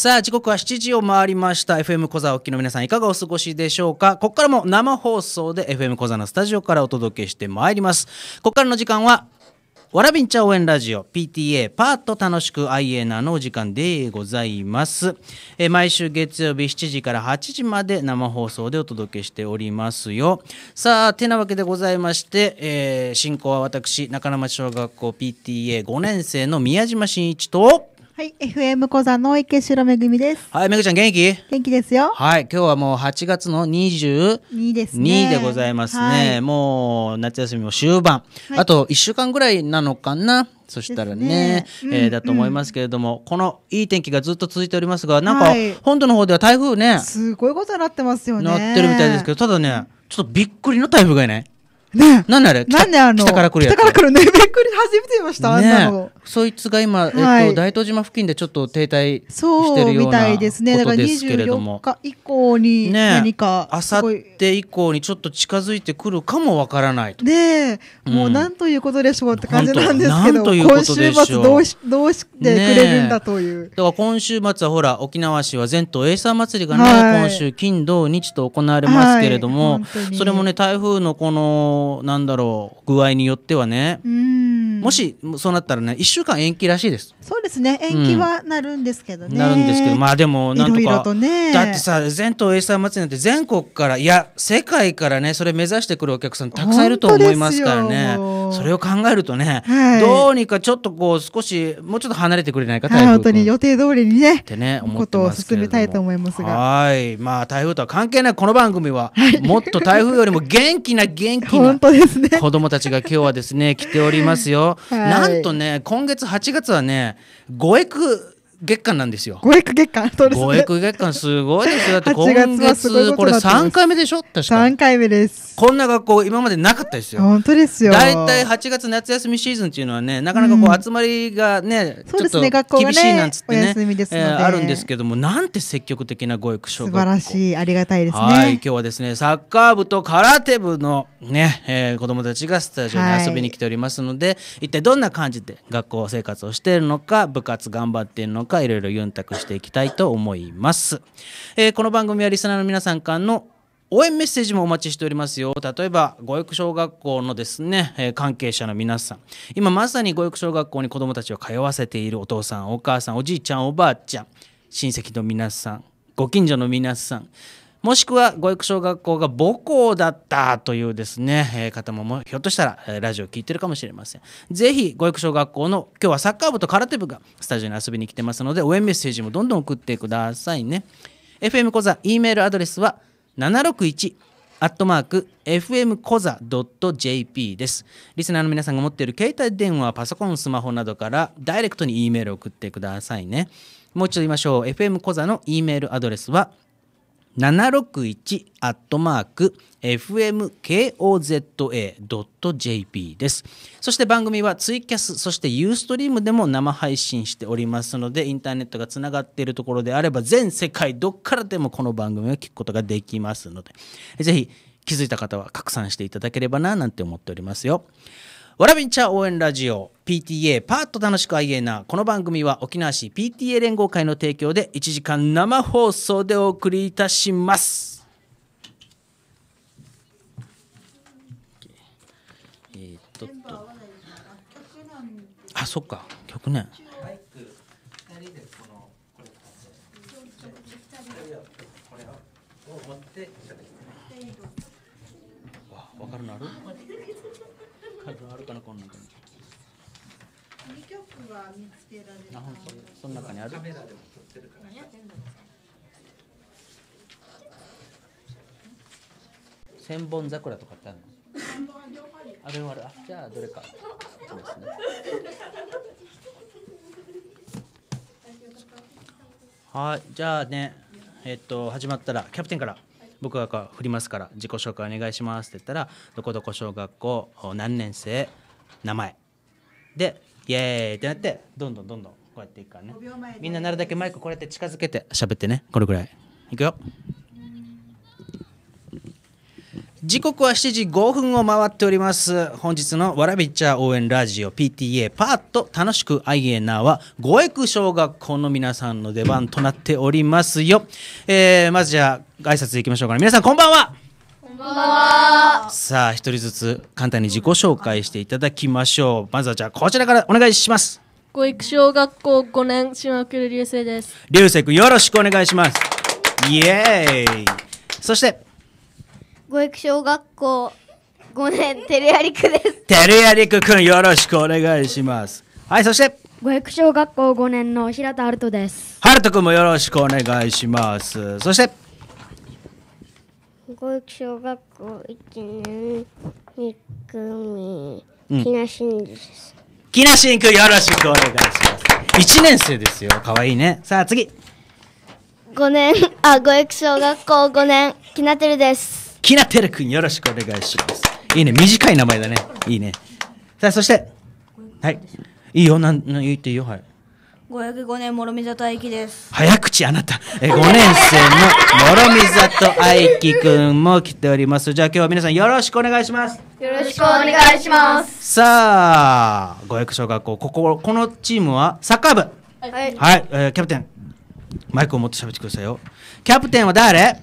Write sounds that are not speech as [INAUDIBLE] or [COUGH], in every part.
さあ時刻は7時を回りました FM 小沢おきの皆さんいかがお過ごしでしょうかここからも生放送で FM 小沢のスタジオからお届けしてまいりますここからの時間はわらびんちゃ応援ラジオ PTA パート楽しく IA なのお時間でございます、え毎週月曜日7時から8時まで生放送でお届けしておりますよさあてなわけでございまして、えー、進行は私中野町小学校 PTA5 年生の宮島真一とはい、FM 小座の池城めぐみです。はい、めぐちゃん元気元気ですよ。はい、今日はもう8月の22ですね。でございますね。もう夏休みも終盤、あと1週間ぐらいなのかな。そしたらね、えだと思いますけれども、このいい天気がずっと続いておりますが、なんか、本土の方では台風ね、すごいことになってますよね。なってるみたいですけど、ただね、ちょっとびっくりの台風がいない。ねなんであれなんであの北から来るやつ北から来るねめっくり初めてました、ね、あのそいつが今、えっと、大東島付近でちょっと停滞してるようみたいですねだから24日以降に何かあさって以降にちょっと近づいてくるかもわからないとねえ、もうなんということでしょうって感じなんですけど、今週末どうしどうしてくれるんだという、ね、だから今週末はほら沖縄市は全島エイサー祭りがね、はい、今週金土日と行われますけれども、はい、それもね台風のこのなんだろう具合によってはね、うんもしそうなったらね1週間延期らしいですそうですね延期はなるんですけどね、なるんですけどまあでもなんとかだってさ全島エイサー祭りなんて全国からいや世界からねそれ目指してくるお客さんたくさんいると思いますからね。それを考えるとね、はい、どうにかちょっとこう少しもうちょっと離れてくれないか、はい、本当に予定通りにね、ってねことを進めたいと思いますが、はいまあ台風とは関係ないこの番組は、はい、もっと台風よりも元気な元気なね、子供たちが今日はですね来ておりますよ。なんとね今月8月はね5エク月間なんですよ。五育月間、そうで五育月間すごいですよ。だって今月これ三回目でしょ。確三回目です。こんな学校今までなかったですよ。本当ですよ。大体八月夏休みシーズンっていうのはね、なかなかこう集まりがね、うん、ちょっと厳しいなんつってね、ねねえー、あるんですけども、なんて積極的な語育小学校。素晴らしい、ありがたいですね。は今日はですね、サッカー部と空手部のね、えー、子供たちがスタジオに遊びに来ておりますので、はい、一体どんな感じで学校生活をしているのか、部活頑張っているのか。かいろいろユンタクしていきたいと思います、えー、この番組はリスナーの皆さんからの応援メッセージもお待ちしておりますよ。例えば、ご育小学校のですね、えー、関係者の皆さん。今まさにご育小学校に子供たちを通わせているお父さん、お母さん、おじいちゃん、おばあちゃん、親戚の皆さん、ご近所の皆さん、もしくは語育小学校が母校だったというですね、方もひょっとしたら、ラジオ聞いてるかもしれません。ぜひ語育小学校の今日はサッカー部と空手部がスタジオに遊びに来てますので応援メッセージもどんどん送ってくださいね。FM 小座 E メールアドレスは761アットマーク FM コザ .jp です。リスナーの皆さんが持っている携帯電話、パソコン、スマホなどからダイレクトに E メールを送ってくださいね。もう一度言いましょう。FM コザの E メールアドレスは「761アットマーク fmkoza.jp です。そして番組はツイキャス、そしてユーストリームでも生配信しておりますので、インターネットがつながっているところであれば、全世界どっからでもこの番組を聞くことができますので、ぜひ気づいた方は拡散していただければな、なんて思っておりますよ。わらびんちゃ応援ラジオ PTA パーッと楽しく IA なこの番組は沖縄市 PTA 連合会の提供で1時間生放送でお送りいたします。えー、っととあそっか曲ね。わかるなる。は見つけられあ、そその中にある。カメラでも撮ってるから。千本桜とかってあるの？あれはあれ、あ、じゃあどれか。そうですね。はい、じゃあね、えっと始まったらキャプテンから。僕が振りますから自己紹介お願いしますって言ったらどこどこ小学校何年生名前でイエーイってなってどんどんどんどんこうやっていくからねみんななるだけマイクこうやって近づけて喋ってねこれぐらいいくよ時刻は7時5分を回っております本日のわらびちゃ応援ラジオ PTA パートと楽しくアイエナーは五育小学校の皆さんの出番となっておりますよ、えー、まずじゃあ挨拶いきましょうかね皆さんこんばんはさあ、一人ずつ簡単に自己紹介していただきましょう。まずはじゃあ、こちらからお願いします。五育小学校5年、島倉流星です。流星君、よろしくお願いします。イエーイ。そして、五育小学校5年、テレアリクです。てるやりく君、よろしくお願いします。はい、そして、五育小学校5年の平田春人です。春人君もよろしくお願いします。そして、ごい小学校一年2組、木梨真です。木梨真君よろしくお願いします。1年生ですよ。かわいいね。さあ次。5年、あ、五育小学校5年、きなてるです。きなてるくんよろしくお願いします。いいね。短い名前だね。いいね。さあそして、はい。いいよ。なん、なん言っていいよ。はい。505年諸見里愛希です早口あなたえ5年生の諸見里愛希くんも来ておりますじゃあ今日は皆さんよろしくお願いしますよろしくお願いしますさあ五百小学校こここのチームはサッカー部はい、はい、えー、キャプテンマイクを持って喋ってくださいよキャプテンは誰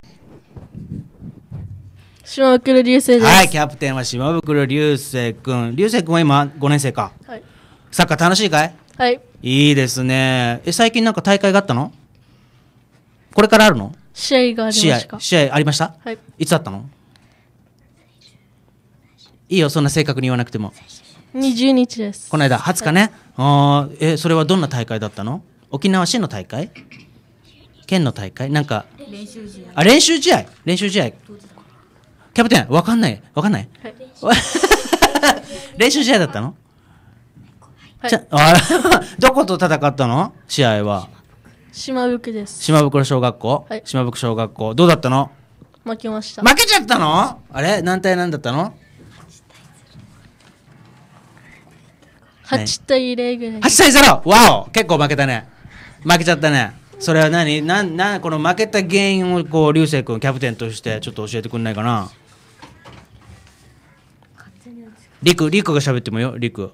島袋流星ですはいキャプテンは島袋流星くん流星くんは今5年生か、はい、サッカー楽しいかいはい。いいですね。え、最近なんか大会があったのこれからあるの試合がありました試合、試合ありましたはい。いつあったのいいよ、そんな正確に言わなくても。20日です。この間、20日ね。はい、あえ、それはどんな大会だったの沖縄市の大会県の大会なんか。練習試合。あ、練習試合練習試合。キャプテン、わかんない。わかんない。はい、[LAUGHS] 練習試合だったのはい、あ [LAUGHS] どこと戦ったの試合は島袋です島袋小学校、はい、島袋小学校どうだったの負けました負けちゃったのあれ何対何だったの8対0ぐらい8対 0! わお結構負けたね負けちゃったねそれは何なんなんこの負けた原因をこう流星君キャプテンとしてちょっと教えてくれないかなりくりくが喋ってもよりく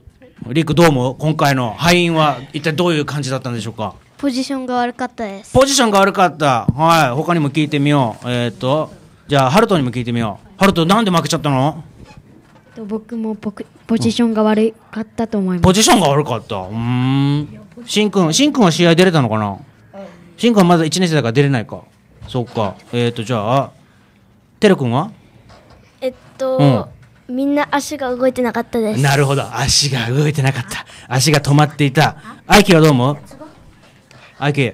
リクどうも今回の敗因は一体どういう感じだったんでしょうかポジションが悪かったですポジションが悪かったはい他にも聞いてみようえっ、ー、とじゃあハルトにも聞いてみようハルトなんで負けちゃったの僕もポポジションが悪かったと思います、ポジションが悪かったうんしんくんしんくんは試合出れたのかなしんくんはまだ1年生だから出れないかそっかえっ、ー、とじゃあてるくんはえっと、うんみんな足が動いてなかったです。なるほど、足が動いてなかった。足が止まっていた。アイキはどう思うアイキ。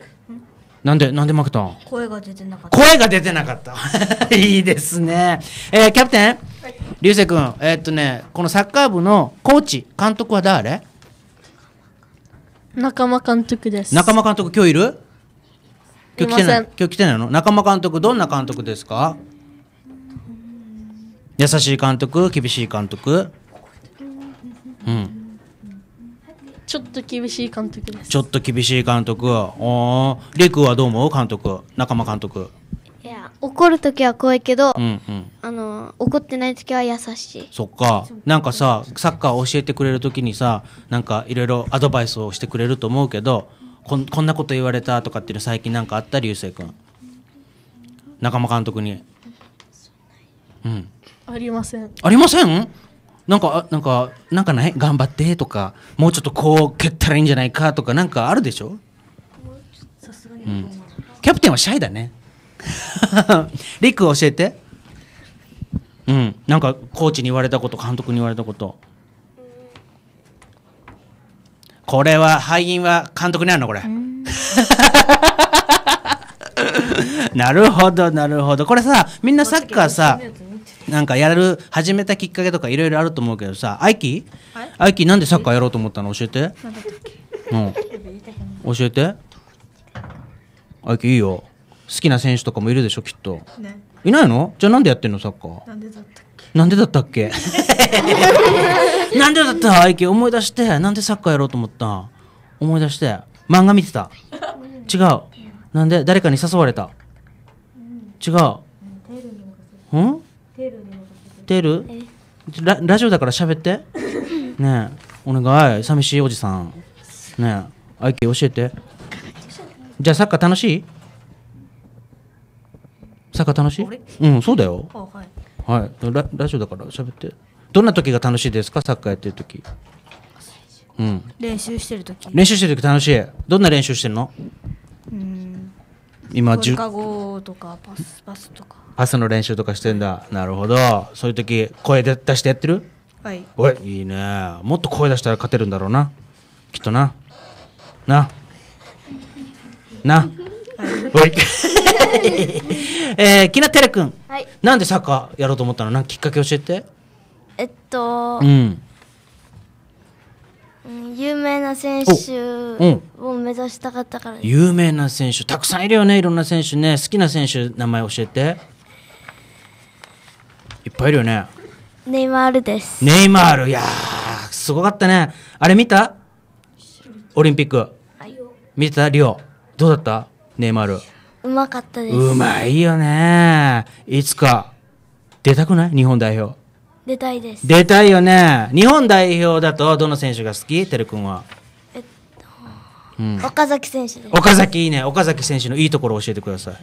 なんで、なんで負けた声が出てなかった。声が出てなかった。[LAUGHS] いいですね。えー、キャプテン、はい、流星君、えー、っとね、このサッカー部のコーチ、監督は誰仲間監督です。仲間監督、今日いる今日来てない今日来てないの仲間監督、どんな監督ですか、うん優しい監督厳しい監督うんちょっと厳しい監督ですちょっと厳しい監督おりくはどう思う監督仲間監督いや怒る時は怖いけど、うんうん、あの怒ってない時は優しいそっかなんかさサッカー教えてくれる時にさなんかいろいろアドバイスをしてくれると思うけどこんこんなこと言われたとかっていうの最近なんかあった流星君仲間監督にうんありませんありませんなんかなんかなんかない頑張ってとかもうちょっとこう蹴ったらいいんじゃないかとかなんかあるでしょうん、キャプテンはシャイだね [LAUGHS] リック教えてうんなんかコーチに言われたこと監督に言われたことこれは敗因は監督にあるのこれ [LAUGHS] なるほどなるほどこれさみんなサッカーさ、なんかやる始めたきっかけとかいろいろあると思うけどさアイキアイキなんでサッカーやろうと思ったの教えて [LAUGHS] うん教えてアイキいいよ好きな選手とかもいるでしょきっと、ね、いないのじゃあなんでやってんのサッカーでだったっけなんでだったっけなんでだったアイキ思い出してなんでサッカーやろうと思った思い出して漫画見てた違うなんで誰かに誘われた違ううん出るララジオだから喋って [LAUGHS] ねえお願い寂しいおじさんねえ愛犬教えてじゃあサッカー楽しいサッカー楽しいうんそうだよはい、はい、ララジオだから喋ってどんな時が楽しいですかサッカーやってる時うん、練習してる時練習してる時楽しいどんな練習してるのうん今放課後とかパスパスとかパスの練習とかしてんだなるほどそういう時声で出してやってるはいおいいいねもっと声出したら勝てるんだろうなきっとなななおい [LAUGHS] えー、きなてれくん、はい、なんでサッカーやろうと思ったのなんきっかけ教えてえっと、うん、有名な選手を目指したかったから、有名な選手たくさんいるよねいろんな選手ね好きな選手名前教えていっぱいいるよねネイマールですネイマールいやすごかったねあれ見たオリンピック見てたリオどうだったネイマールうまかったですうまいよねいつか出たくない日本代表出たいです出たいよね日本代表だとどの選手が好きてるくんはえっと、うん、岡崎選手です岡崎いいね岡崎選手のいいところを教えてください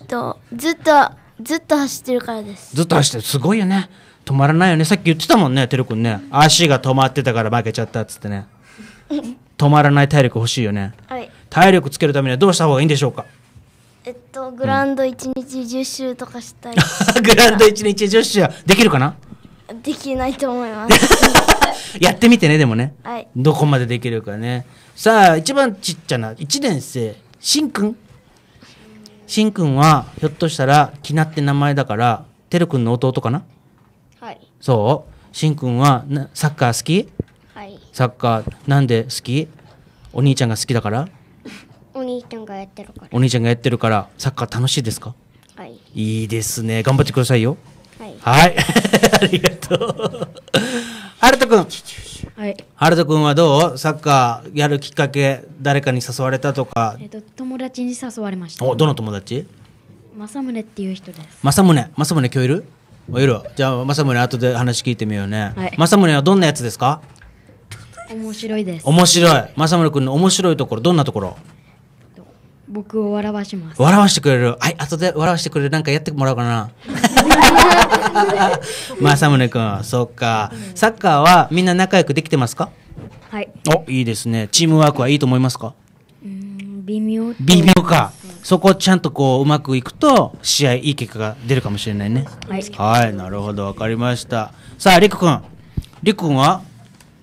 えっとずっとずっと走ってるからですずっと走ってるすごいよね止まらないよねさっき言ってたもんねてるくんね足が止まってたから負けちゃったっつってね止まらない体力欲しいよね、はい、体力つけるためにはどうした方がいいんでしょうかえっとグラウンド1日10周とかしたい、[LAUGHS] グラウンド1日10周できるかなできないと思います [LAUGHS] やってみてねでもね、はい、どこまでできるかねさあ一番ちっちゃな1年生しんくんしんくんはひょっとしたらきなって名前だからてるくんの弟かなはいそうしんくんはサッカー好きはいサッカーなんで好きお兄ちゃんが好きだからお兄ちゃんがやってるからお兄ちゃんがやってるからサッカー楽しいですかはいいいですね頑張ってくださいよはい、はい、[LAUGHS] ありがとうはるとくんはい。春人君はどうサッカーやるきっかけ、誰かに誘われたとか。えっ、と、友達に誘われました。お、どの友達政宗っていう人です。宗、政宗今日いるいるじゃあ、政宗後で話聞いてみようね。はい、政宗はどんなやつですか面白いです。面白い。政宗君の面白いところ、どんなところ僕を笑わします。笑わしてくれる。はい、後で笑わしてくれる。なんかやってもらおうかな。政 [LAUGHS] 宗君、そっか、サッカーはみんな仲良くできてますか。はい。お、いいですね。チームワークはいいと思いますか。うん、微妙。微妙か。そこちゃんとこううまくいくと試合いい結果が出るかもしれないね。はい。はい、なるほどわかりました。さありくくん、りくくんは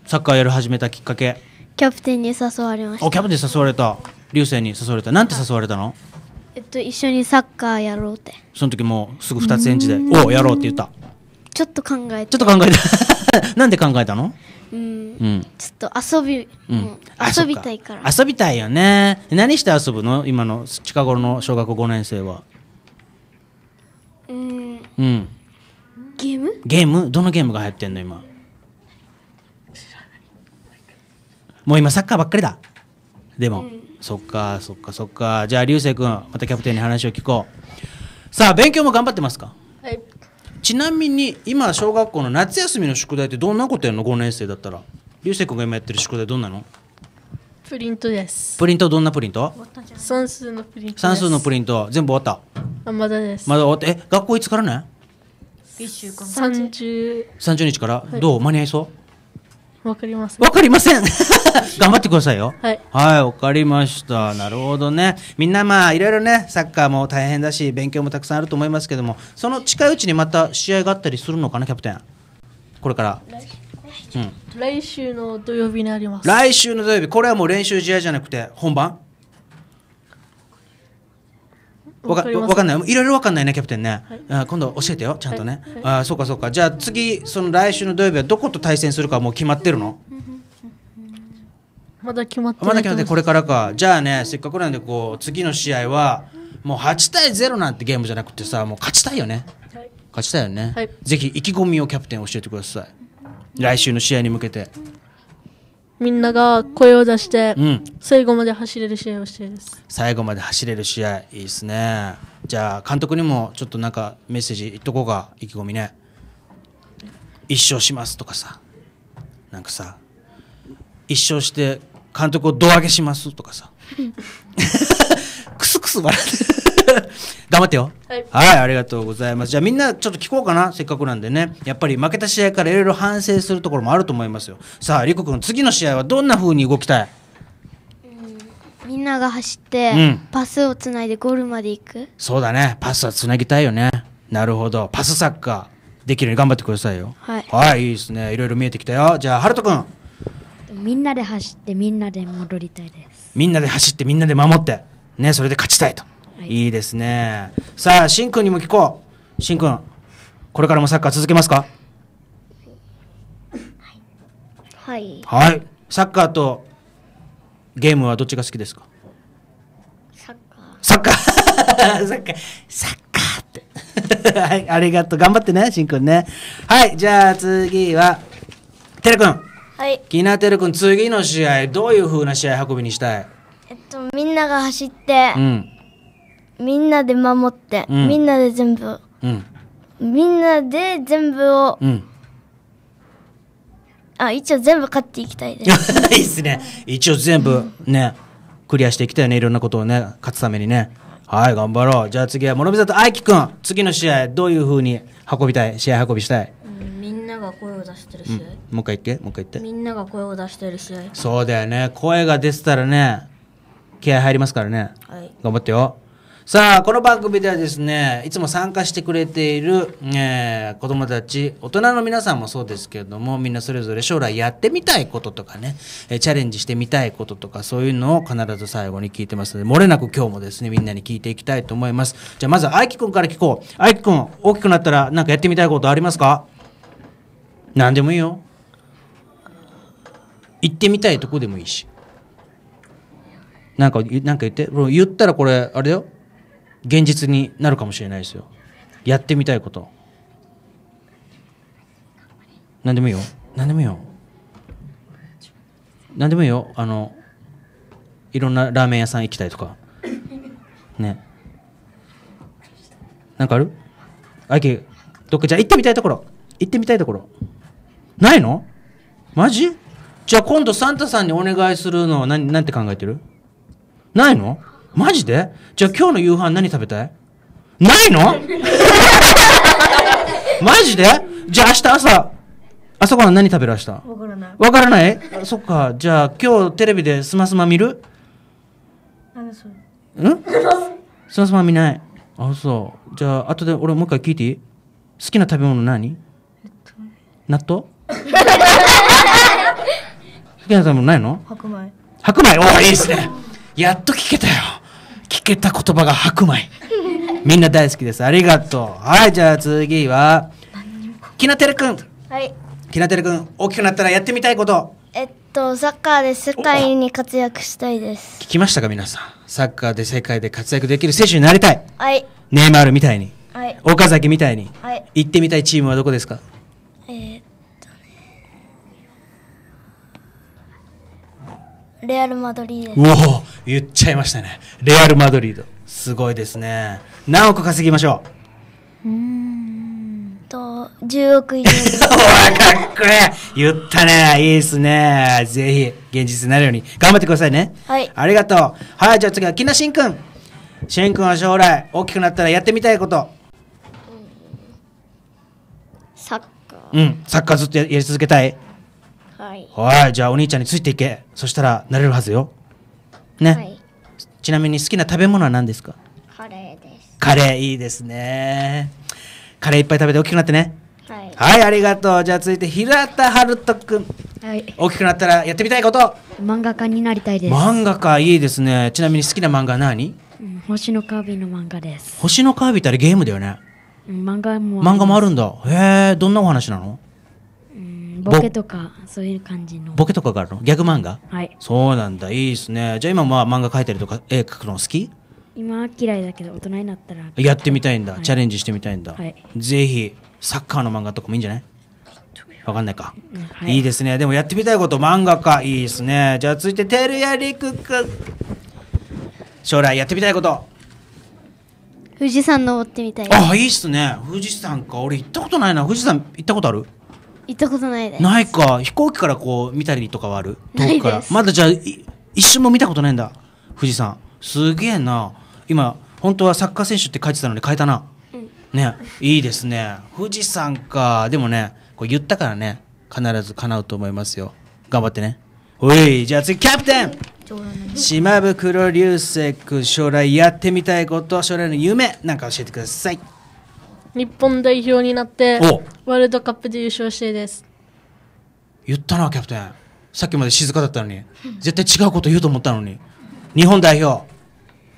サッカーやる始めたきっかけ。キャプテンに誘われました。おキャプテンに誘われた。流星に誘われた。なんて誘われたの？えっと一緒にサッカーやろうってその時もうすぐ2つ返事で「おおやろう」って言ったちょっと考えてちょっと考えた [LAUGHS] なんで考えたのうん、ちょっと遊び、うん、遊びたいから遊びたいよね何して遊ぶの今の近頃の小学5年生はうんうんゲームゲームどのゲームが流行ってんの今もう今サッカーばっかりだでも、うんそっかそっかそっかじゃあ流星君またキャプテンに話を聞こうさあ勉強も頑張ってますかはいちなみに今小学校の夏休みの宿題ってどんなことやるの5年生だったら流星君が今やってる宿題どんなのプリントですプリントどんなプリント算数のプリント算数のプリント全部終わったあまだですまだ終わってえ学校いつからね30 30日から、はい、どう間に合いそうわかりません。わかりません [LAUGHS] 頑張ってくださいよ。はい。はい、わかりました。なるほどね。みんなまあ、いろいろね、サッカーも大変だし、勉強もたくさんあると思いますけども、その近いうちにまた試合があったりするのかな、キャプテン。これから。来週の土曜日になります。来週の土曜日、これはもう練習試合じゃなくて、本番わかかんないいろいろわかんないねキャプテンね、はい、今度教えてよちゃんとね、はいはい、あそうかそうかじゃあ次その来週の土曜日はどこと対戦するかもう決まってるの [LAUGHS] まだ決まってまだ決まってこれからかじゃあねせっかくなんでこう次の試合はもう8対0なんてゲームじゃなくてさもう勝ちたいよね、勝ちたいよね、ぜひ意気込みをキャプテン教えてください来週の試合に向けて。みんなが声を出して、うん、最後まで走れる試合をしたいです最後まで走れる試合いいですねじゃあ監督にもちょっとなんかメッセージ言っとこうか意気込みね一勝しますとかさなんかさ一勝して監督を胴上げしますとかさくすくす笑って頑張ってよ。はい、はい、ありがとうございます。じゃあみんなちょっと聞こうかな、せっかくなんでね。やっぱり負けた試合からいろいろ反省するところもあると思いますよ。さあ、りこくん、次の試合はどんな風に動きたいうん、みんなが走って、うん、パスをつないでゴールまで行くそうだねパスはつなぎたいよねなるほどパスサッカーできるように頑張ってくださいよはいはいいいですねいろいろ見えてきたよじゃあハルト君みんなで走ってみんなで戻りたいですみんなで走ってみんなで守ってねそれで勝ちたいといいですね。さあ、しんくんにも聞こう。しんくん、これからもサッカー続けますかはい。はい。サッカーとゲームはどっちが好きですかサッカー。サッカーサッカー。サッカーって。[LAUGHS] はい、ありがとう。頑張ってね、しんくんね。はい、じゃあ次は、てるくん。はい。きなてるくん、次の試合、どういうふうな試合運びにしたいえっと、みんなが走って、うん。みんなで守って、うん、みんなで全部、うん、みんなで全部を、うん、あ一応全部勝っていきたいです [LAUGHS] いいっすね一応全部ねクリアしていきたいねいろんなことをね勝つためにねはい頑張ろうじゃあ次は諸見里愛樹くん次の試合どういうふうに運びたい試合運びしたい、みんなが声を出してる試合、もう一回言ってもう一回言ってみんなが声を出してる試合そうだよね声が出てたらね気合入りますからね、はい、頑張ってよさあ、この番組ではですね、いつも参加してくれている、えー、子供たち、大人の皆さんもそうですけれども、みんなそれぞれ将来やってみたいこととかね、えー、チャレンジしてみたいこととか、そういうのを必ず最後に聞いてますので、漏れなく今日もですね、みんなに聞いていきたいと思います。じゃあ、まず、愛輝くんから聞こう。愛輝くん、大きくなったらなんかやってみたいことありますか何でもいいよ。行ってみたいとこでもいいし。なんか、なんか言って、言ったらこれ、あれだよ。現実になるかもしれないですよやってみたいこと何でもいいよ何でもいいよ何でもいいよあのいろんなラーメン屋さん行きたいとかねなんかあるあいけどっかじゃあ行ってみたいところ行ってみたいところないのマジじゃあ今度サンタさんにお願いするのは何何て考えてるないのマジでじゃあ今日の夕飯何食べたいないの [LAUGHS] マジでじゃあ明日朝、朝ごはん何食べる明日わからない。わからないそっか。じゃあ今日テレビでスマスマ見る何んスマスマ見ない。あ、そう。じゃあ後で俺もう一回聞いていい好きな食べ物何、えっと、納豆 [LAUGHS] 好きな食べ物ないの白米。白米おお、いいっすね。やっと聞けたよ。聞けた言葉が白米。[LAUGHS] みんな大好きです。ありがとう。はい、じゃあ次は、きなてるくん。はい。きなてるくん、大きくなったらやってみたいこと。えっと、サッカーで世界に活躍したいです。聞きましたか、皆さん。サッカーで世界で活躍できる選手になりたい。はい。ネイマールみたいに。はい。岡崎みたいに。はい。行ってみたいチームはどこですかえー、レアル・マドリード。うお言っちゃいましたね。レアル・マドリード。すごいですね。何億稼ぎましょううんと、10億以上。[LAUGHS] かっこいい言ったね。いいですね。ぜひ、現実になるように頑張ってくださいね。はい。ありがとう。はい、じゃあ次は、木梨くん。しんくんは将来、大きくなったらやってみたいこと。サッカー。うん、サッカーずっとやり続けたい。はいはいじゃあお兄ちゃんについていけそしたらなれるはずよね、はいちなみに好きな食べ物は何ですかカレーですカレーいいですねカレーいっぱい食べて大きくなってねはい、はい、ありがとうじゃあ続いて平田春人君はい大きくなったらやってみたいこと漫画家になりたいです、漫画家いいですねちなみに好きな漫画は何星のカービィの漫画です星のカービィってあれゲームだよね漫画も漫画もあるんだへえどんなお話なのボケとかそういう感じのボケとかがあるのギャグ漫画はいそうなんだいいですねじゃあ今まあ漫画描いてるとか絵描くの好き今嫌いだけど大人になったらやってみたいんだ、はい、チャレンジしてみたいんだ、はい、ぜひサッカーの漫画とかもいいんじゃないわかんないか、はい、いいですねでもやってみたいこと漫画かいいですねじゃあ続いててるやりくく将来やってみたいこと富士山登ってみたいあいいっすね富士山か俺行ったことないな富士山行ったことある行ったことないですないか飛行機からこう見たりとかはある遠くからまだじゃあ一瞬も見たことないんだ富士山すげえな今本当はサッカー選手って書いてたのに変えたな、うん、ねいいですね富士山かでもねこう言ったからね必ず叶うと思いますよ頑張ってねおいじゃあ次キャプテン、島袋流星君将来やってみたいこと将来の夢なんか教えてください日本代表になってワールドカップで優勝してです言ったなキャプテンさっきまで静かだったのに絶対違うこと言うと思ったのに日本代表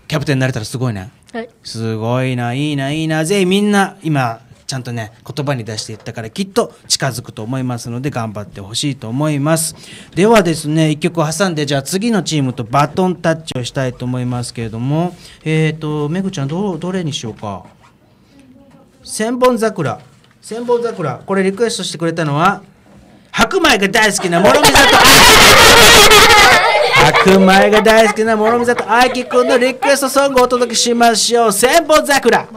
キャプテンになれたらすごいね、はい、すごいないいないいなぜひみんな今ちゃんとね言葉に出していったからきっと近づくと思いますので頑張ってほしいと思いますではですね1曲挟んでじゃあ次のチームとバトンタッチをしたいと思いますけれどもえっ、ー、とめぐちゃんどどれにしようか千本桜千本桜これリクエストしてくれたのは白米が大好きな諸見里白米が大好きな諸見里愛希くんのリクエストソングをお届けしましょう千本桜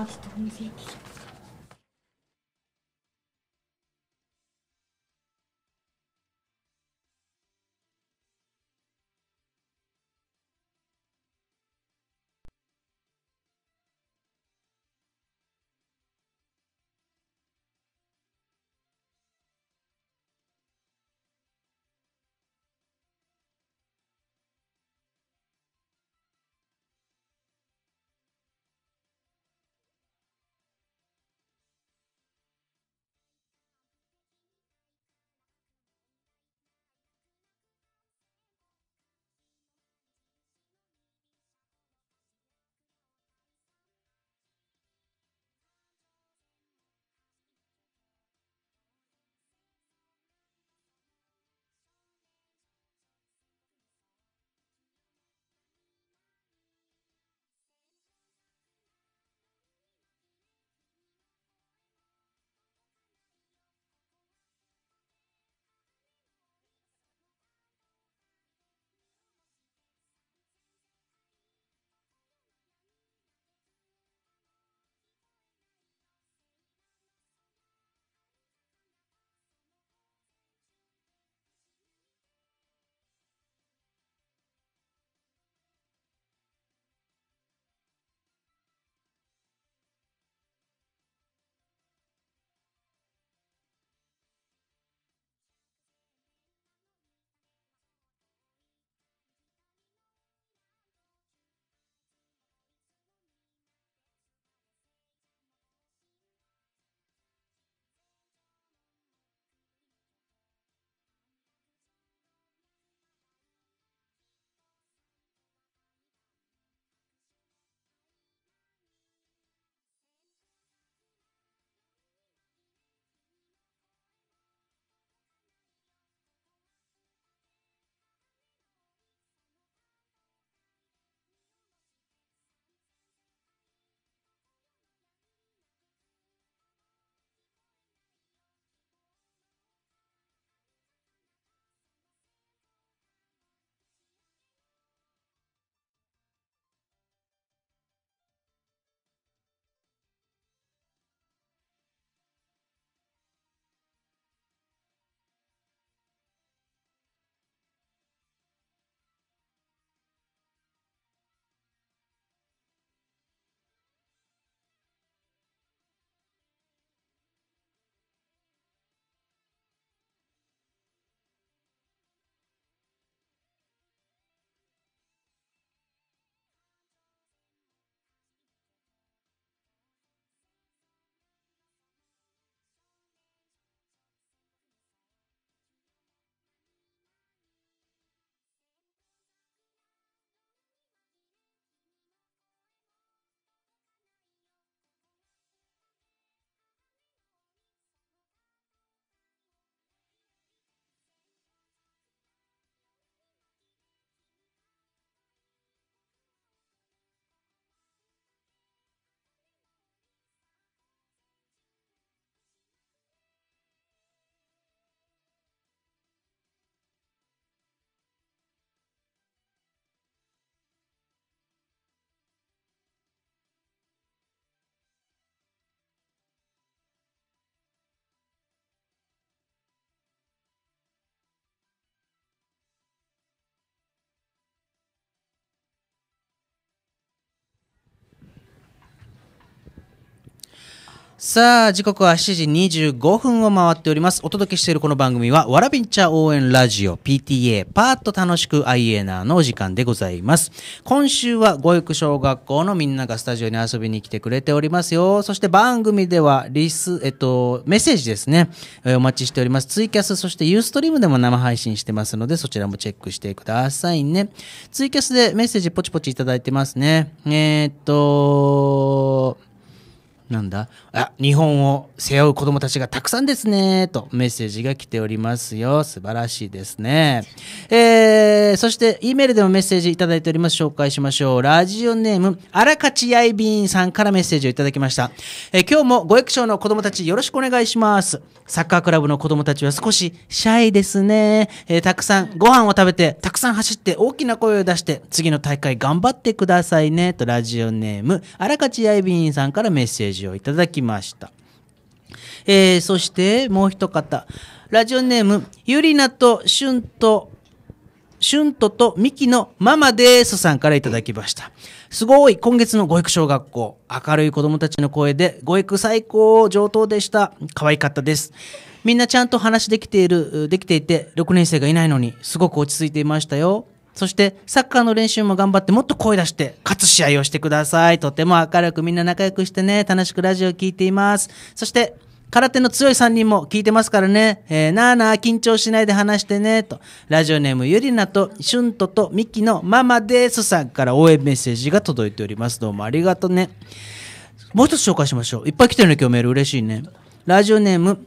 さあ、時刻は7時25分を回っております。お届けしているこの番組は、わらびんちゃ応援ラジオ PTA パーッと楽しく IANA のお時間でございます。今週は、ゆ育小学校のみんながスタジオに遊びに来てくれておりますよ。そして番組では、リス、えっと、メッセージですね、お待ちしております。ツイキャス、そしてユーストリームでも生配信してますので、そちらもチェックしてくださいね。ツイキャスでメッセージポチポチいただいてますね。えー、っと、なんだあ、日本を背負う子供たちがたくさんですね、とメッセージが来ておりますよ。素晴らしいですね。えー、そして、E メールでもメッセージいただいております。紹介しましょう。ラジオネーム、荒勝やいびんさんからメッセージをいただきました。えー、今日もご役所の子供たちよろしくお願いします。サッカークラブの子供たちは少しシャイですね。えー、たくさんご飯を食べて、たくさん走って、大きな声を出して、次の大会頑張ってくださいね、とラジオネーム、荒勝やいびんさんからメッセージをいただきました。えー、そしてもう一方、ラジオネーム、ゆりなとしゅんと、しゅんととみきのママですさんからいただきました。すごい今月の保育小学校、明るい子供たちの声で、保育最高上等でした。可愛かったです。みんなちゃんと話できている、できていて、6年生がいないのに、すごく落ち着いていましたよ。そしてサッカーの練習も頑張ってもっと声出して勝つ試合をしてください。とても明るくみんな仲良くしてね、楽しくラジオ聴いています。そして空手の強い3人も聞いてますからね。えー、なあなあ緊張しないで話してね。と、ラジオネームゆりなと、しゅんととみきのママですさんから応援メッセージが届いております。どうもありがとうね。もう一つ紹介しましょう。いっぱい来てるね、今日メール嬉しいね。ラジオネーム、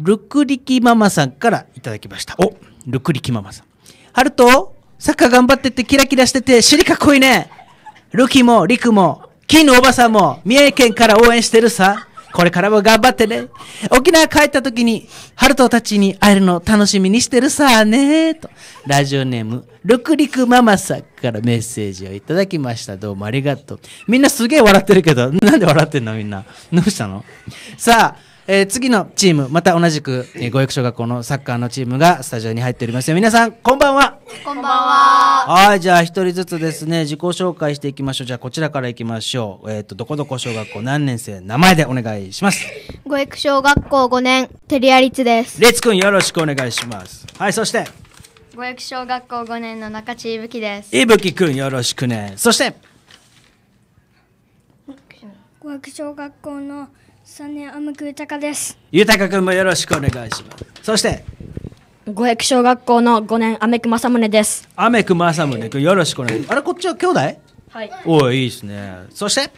ルクリキママさんからいただきました。お、ルクリキママさん。ハルトサッカー頑張っててキラキラしてて、尻かっこいいね。ルキもリクも、金のおばさんも、三重県から応援してるさ。これからも頑張ってね。沖縄帰った時に、ハルトたちに会えるの楽しみにしてるさねと。ラジオネーム、ルクリクママさんからメッセージをいただきました。どうもありがとう。みんなすげえ笑ってるけど、なんで笑ってんのみんな。どうしたのさあ、えー、次のチーム、また同じく、えー、ご役所学校のサッカーのチームがスタジオに入っておりますよ。皆さん、こんばんは。こんばんは。はい、じゃあ一人ずつですね、自己紹介していきましょう。じゃあこちらからいきましょう。えっ、ー、と、どこどこ小学校何年生、名前でお願いします。五育小学校5年、照屋律です。律くんよろしくお願いします。はい、そして。五育小学校5年の中地いぶきです。いぶきくんよろしくね。そして。五育小学校の3年、あむくかです。豊くんもよろしくお願いします。そして。五百小学校の五年、アメクマサムネです。アメクマサムネ君よろしくお願いあれこっちは兄弟はい。おいいですねそして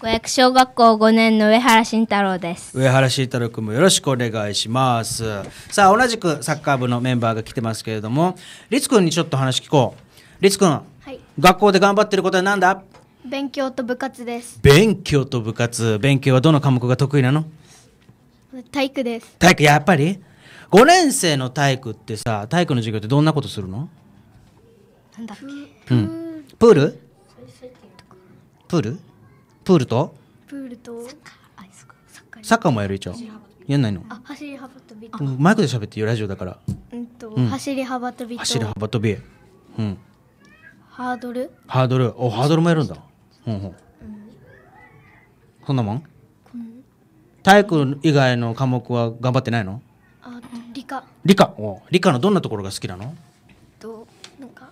五役小学校五年の上原慎太郎です。上原慎太郎君もよろしくお願いしますさあ同じくサッカー部のメンバーが来てますけれども律君にちょっと話聞こう律君、はい学校で頑張ってることはんだ勉強と部活です。勉強と部活勉強はどの科目が得意なの体育です。体育やっぱり5年生の体育ってさ体育の授業ってどんなことするのなんだっけ、うん、プールプールプールとプールとサッカーもやる一応やんないの走り幅跳びマイクで喋ってよラジオだからんと、うん、走り幅跳び走り幅跳びうんハードルハードルおハードルもやるんだほんほん、うん、そんなもん体育以外の科目は頑張ってないの理科理科お理科のどんなところが好きなのとなんか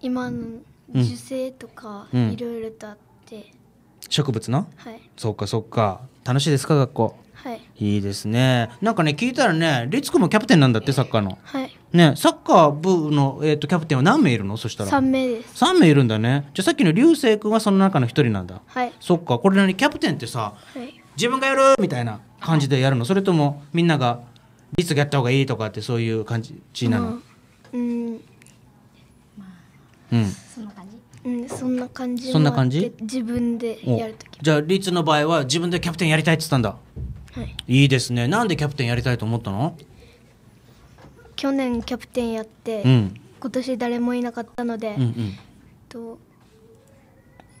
今の樹勢とかいろいろとあって、うんうん、植物のはいそっかそっか楽しいですか学校はい、いいですねなんかね聞いたらね律子もキャプテンなんだってサッカーの、はい、ねサッカー部の、えーと、とキャプテンは何名いるのそしたら3名です3名いるんだねじゃあさっきの流星君はその中の1人なんだはいそっかこれ何キャプテンってさ、はい、自分がやるみたいな感じでやるのそれともみんながいつやった方がいいとかってそういう感じなのうんうんそんな感じうんそんな感じそんな感じ自分でやるときじゃあリツの場合は自分でキャプテンやりたいって言ったんだはいいいですねなんでキャプテンやりたいと思ったの去年キャプテンやって、うん、今年誰もいなかったので、うんうん、と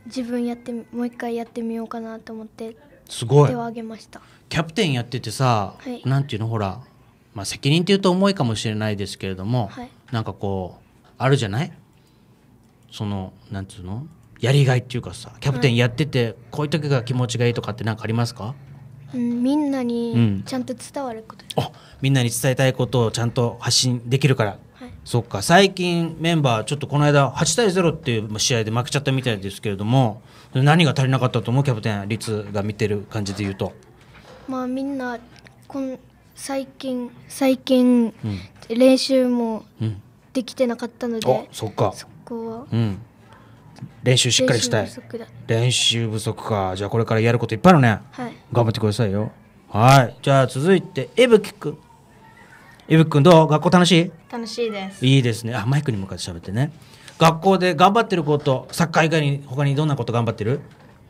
自分やってもう一回やってみようかなと思ってすごい手を挙げましたキャプテンやっててさ、はい、なんていうのほらまあ、責任っていうと重いかもしれないですけれども、はい、なんかこうあるじゃないそのなんつうのやりがいっていうかさキャプテンやってて、こういう時が気持ちがいいとかって何かありますか、うん、みんなにちゃんと伝わること、うん、あみんなに伝えたいことをちゃんと発信できるから、はい、そっか最近メンバーちょっとこの間8対0っていう試合で負けちゃったみたいですけれども何が足りなかったと思うキャプテン率が見てる感じで言うとまあみんなこん最近最近、うん、練習もできてなかったので、そっかそこは、うん、練習しっかりしたい練習不足かじゃあこれからやることいっぱいあるね、はい、頑張ってくださいよはいじゃあ続いてえぶきくんえぶきくんどう学校楽しい楽しいですいいですねあマイクに向かって喋ってね学校で頑張ってることサッカー以外に他にどんなこと頑張ってる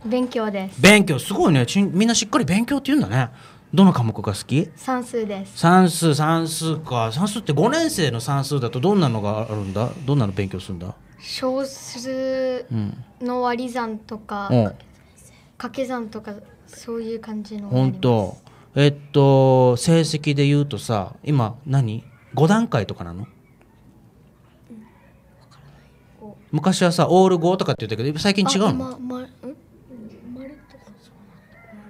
勉強です勉強すごいねちみんなしっかり勉強って言うんだねどの科目が好き算数です算数算数か算数って5年生の算数だとどんなのがあるんだどんなの勉強するんだ小数の割り算とか、うん、掛け算とかそういう感じの本当えっと成績で言うとさ今何5段階とかなの、昔はさオール5とかって言ったけど最近違うの、まま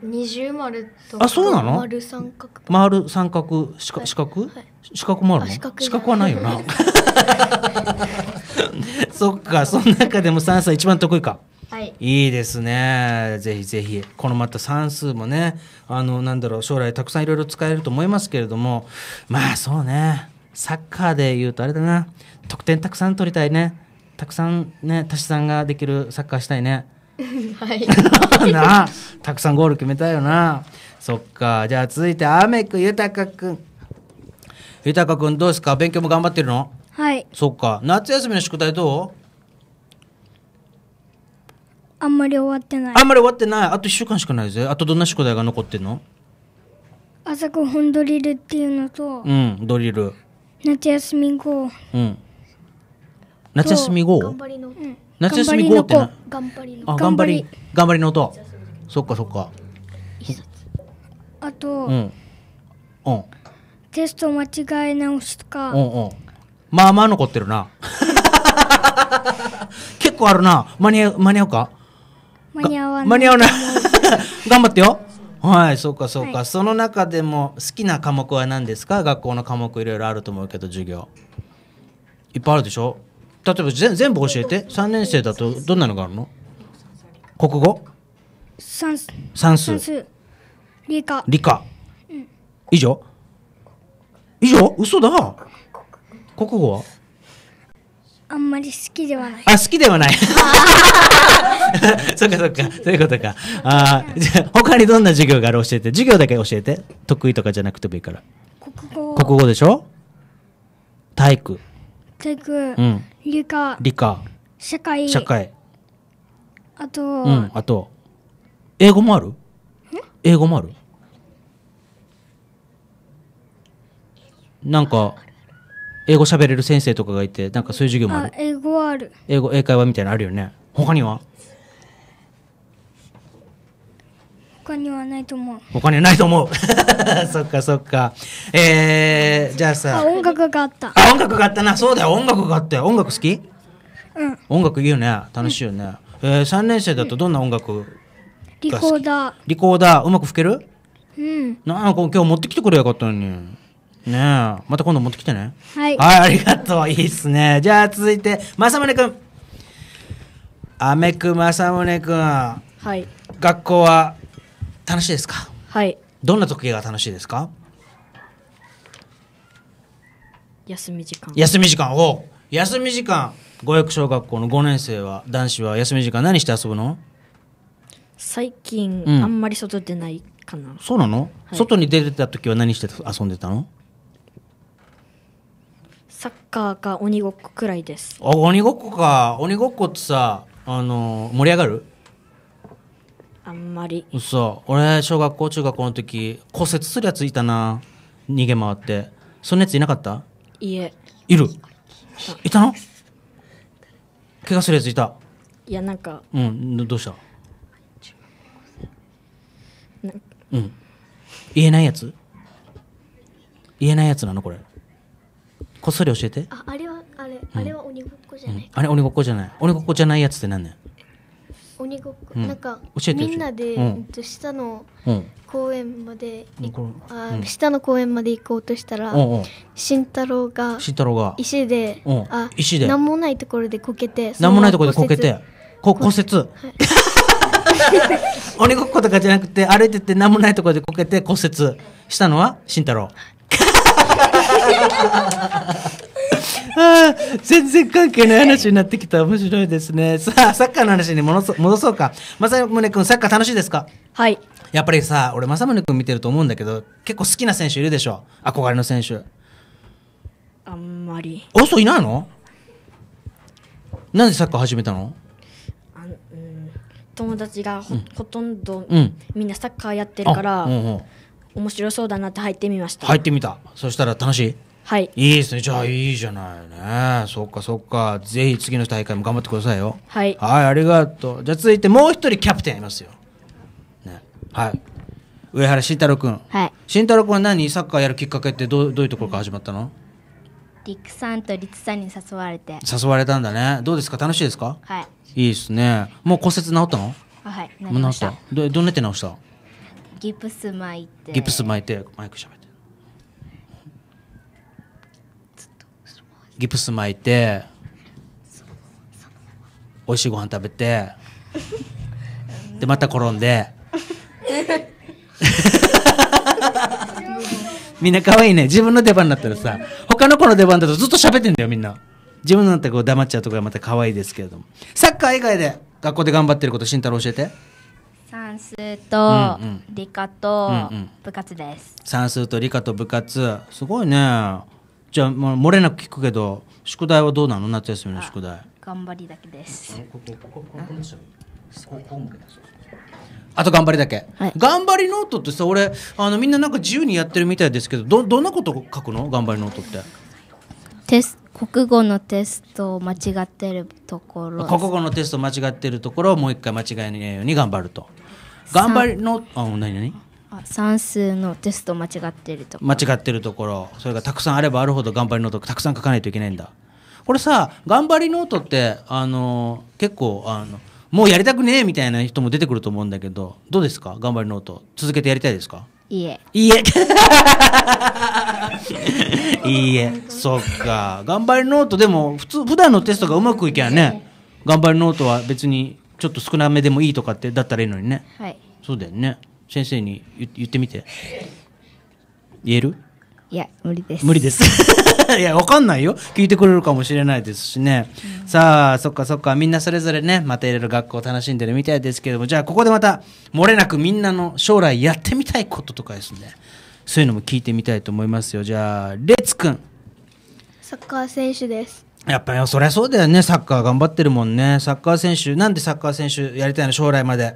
二重丸とあそうなの丸三角丸三角四角、四角、四角もあるの四角はないよな [LAUGHS] [LAUGHS] そっかその中でも算数一番得意かはい、いいですね。ぜひぜひ、このまた算数もね、あの、なんだろう、将来たくさんいろいろ使えると思いますけれども、まあそうね、サッカーで言うとあれだな、得点たくさん取りたいね。たくさんね、足し算ができるサッカーしたいね。はい [LAUGHS] なあたくさんゴール決めたよなそっかじゃあ続いてあめくゆたかくんかくんどうですか勉強も頑張ってるのはいそっか夏休みの宿題どうあんまり終わってないあんまり終わってないあと1週間しかないぜあとどんな宿題が残ってんの朝ごはんドリルっていうのとうんドリル夏休み後うん夏休み後頑張りの、うん夏休み号ってな頑張りの頑張り頑張りの音そっかそっかあと、うんうん、テスト間違え直しとか、うんうん、まあまあ残ってるな [LAUGHS] 結構あるな間に合う間に合うか間に合わない間に合わない [LAUGHS] 頑張ってよはいそうかそうか、はい、その中でも好きな科目は何ですか学校の科目いろいろあると思うけど授業いっぱいあるでしょ例えば全部教えて3年生だとどんなのがあるの国語算数算数理科理科、うん、以上以上嘘だ国語はあんまり好きではない。あ、好きではない。[LAUGHS] そっかそっか、そういうことか。ああ、じゃあ、他にどんな授業がある教えて。授業だけ教えて。得意とかじゃなくてもいいから。国語。国語でしょ体育。体育、うん、理科理科社会社会あと、うん、あと英語もある英語もあるなんか英語喋れる先生とかがいてなんかそういう授業もある英語はある英語英会話みたいなのあるよね他には他にはないと思う他にはないと思う [LAUGHS] そっかそっかえー、じゃあさあ音楽があったあ音楽があったなそうだよ音楽があって音楽好きうん音楽いいよね楽しいよね、うん、えー、3年生だとどんな音楽、うん、リコーダーリコーダーうまく吹けるうんなんか今日持ってきてくれよかったのにねえまた今度持ってきてねはい、はい、ありがとういいっすねじゃあ続いて正宗君あめく正宗君はい学校は楽しいですかはいどんな時計が楽しいですか休み時間休み時間お休み時間五百小学校の5年生は男子は休み時間何して遊ぶの最近、うんあんまり外出ないかなそうなの、はい外に出てた時は何して遊んでたのサッカーか鬼ごっこくらいですあ鬼ごっこか鬼ごっこってさあの盛り上がるあんまりそ俺小学校中学校の時骨折するやついたな逃げ回ってそんなやついなかったいえいるいたの怪我するやついたいやなんかうんどうしたうん言えないやつ言えないやつなのこれこっそり教えてああれはあれ、あれは鬼ごっこじゃない、あれ鬼ごっこじゃない鬼ごっこじゃないやつって何ねん鬼ごっこ、うんなんか教えてみんなで、うんと下の公園まで行こあ下の公園まで行こうとしたら、うん慎太郎が慎太郎が石で、うんあ石でなんもないところでこけて何もないところでこけてこ骨折 [LAUGHS] 鬼ごっことかじゃなくて歩いてて何もないところでこけて骨折したのは慎太郎 [LAUGHS] あ全然関係ない話になってきた面白いですね [LAUGHS] さあサッカーの話に戻そうか正宗君サッカー楽しいですかはいやっぱりさ俺正宗君見てると思うんだけど結構好きな選手いるでしょ憧れの選手あんまりおそいないのなんでサッカー始めたのあの、うん、友達がほうん、ほとんど、うん、みんなサッカーやってるから、うんうん、面白そうだなって入ってみました入ってみたそしたら楽しいはい。いいですね。じゃあいいじゃないね。そっかそっか。ぜひ次の大会も頑張ってくださいよ。はい。はい、ありがとう。じゃあ続いてもう一人キャプテンいますよ。ね。はい。上原慎太郎君。はい。慎太郎君は何サッカーやるきっかけってどどういうところから始まったのリクさんとリツさんに誘われて。誘われたんだね。どうですか楽しいですかはい。いいですね。もう骨折治ったのはい。治った。どどんやっ直したギプス巻いて。ギプス巻いて、マイク喋って。ギプス巻いて美味しいご飯食べてでまた転んで [LAUGHS] みんな可愛いね自分の出番になったらさ他の子の出番だとずっと喋ってんだよみんな自分なんてこう黙っちゃうとこがまた可愛いですけれどもサッカー以外で学校で頑張ってること慎太郎教えて算数と理科と部活です、算数と理科と部活すごいねじゃあ、まあ、漏れなく聞くけど宿題はどうなの夏休みの宿題頑張りだけですあと頑張りだけ、はい、頑張りノートってさ俺あのみんななんか自由にやってるみたいですけどどどんなこと書くの頑張りノートってテス国語のテストを間違ってるところ国語のテスト間違ってるところをもう一回間違えないように頑張ると頑張りのあ何何算数のテスト間違ってるとこ間違ってるところそれがたくさんあればあるほど頑張りノートたくさん書かないといけないんだこれさ頑張りノートってあの結構あのもうやりたくねえみたいな人も出てくると思うんだけどどうですか頑張りノート続けてやりたいですかいいえいいえ [LAUGHS] いいえそっか頑張りノートでも普通普段のテストがうまくいけばね頑張りノートは別にちょっと少なめでもいいとかってだったらいいのにねはいそうだよね先生に言ってみて言えるいや無理です無理です [LAUGHS] いやわかんないよ聞いてくれるかもしれないですしね、うん、さあそっかそっかみんなそれぞれねまたいろいろ学校を楽しんでるみたいですけどもじゃあここでまた漏れなくみんなの将来やってみたいこととかですねそういうのも聞いてみたいと思いますよじゃあレッツくんサッカー選手ですやっぱりそりゃそうだよねサッカー頑張ってるもんねサッカー選手なんでサッカー選手やりたいの将来まで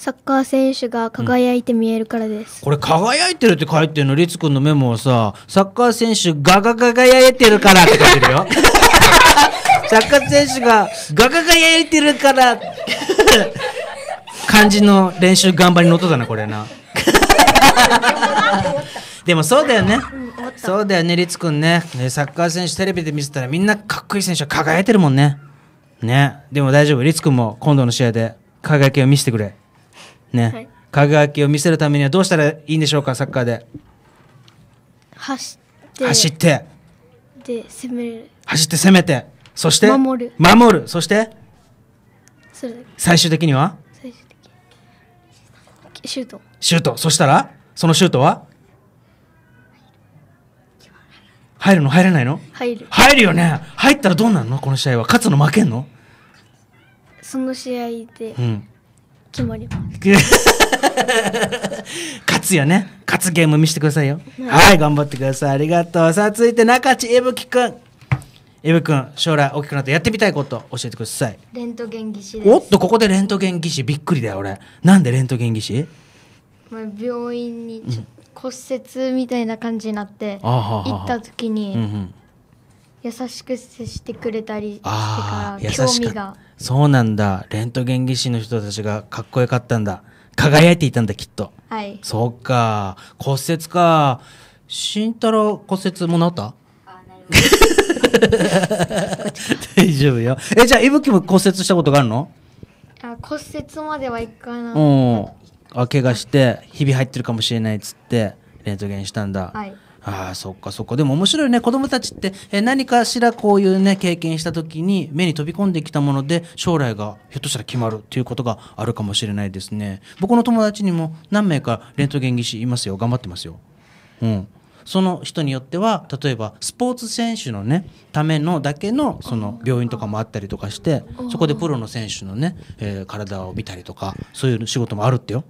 サッカー選手が輝いて見えるからです、うん、これ輝いてるって書いてるのつくんのメモはさサッカー選手ががが輝いてるからって書いてるよサッカー選手ががが輝いてるから漢字の練習頑張りの音だなこれなでもそうだよね、うん、そうだよねつくんねサッカー選手テレビで見せたらみんなかっこいい選手は輝いてるもんねねでも大丈夫つくんも今度の試合で輝きを見せてくれね、輝きを見せるためにはどうしたらいいんでしょうかサッカーで走って走ってで攻める走って攻めてそして守る守るそして最終的には最終的シュートシュートそしたらそのシュートは入るの入らないの入る入るよね入ったらどうなるのこの試合は勝つの負けんのその試合で、うん、決まります勝つよね勝つゲーム見せてくださいよ、はい、はい、頑張ってくださいありがとうさあ続いて中地えぶきくんえぶくん将来大きくなってやってみたいこと教えてくださいレントゲン技師おっとここでレントゲン技師びっくりだよ俺なんでレントゲン技師、まあ、病院に、骨折みたいな感じになって行った時に、うんうん優しく接してくれたりしてから興味がそうなんだレントゲン技師の人たちがかっこよかったんだ輝いていたんだきっとはいそうか骨折か慎太郎骨折も治ったあなるほど大丈夫よえじゃあ伊吹も骨折したことがあるのあ骨折まではいかなうんあ怪我して日々入ってるかもしれないっつってレントゲンしたんだ、はいああそっかそっかでも面白いね子供たちって、え何かしらこういうね経験した時に目に飛び込んできたもので将来がひょっとしたら決まるっていうことがあるかもしれないですね僕の友達にも何名かレントゲン技師いますよ頑張ってますようんその人によっては例えばスポーツ選手のねためのだけのその病院とかもあったりとかしてそこでプロの選手のね、えー、体を見たりとかそういう仕事もあるってよ。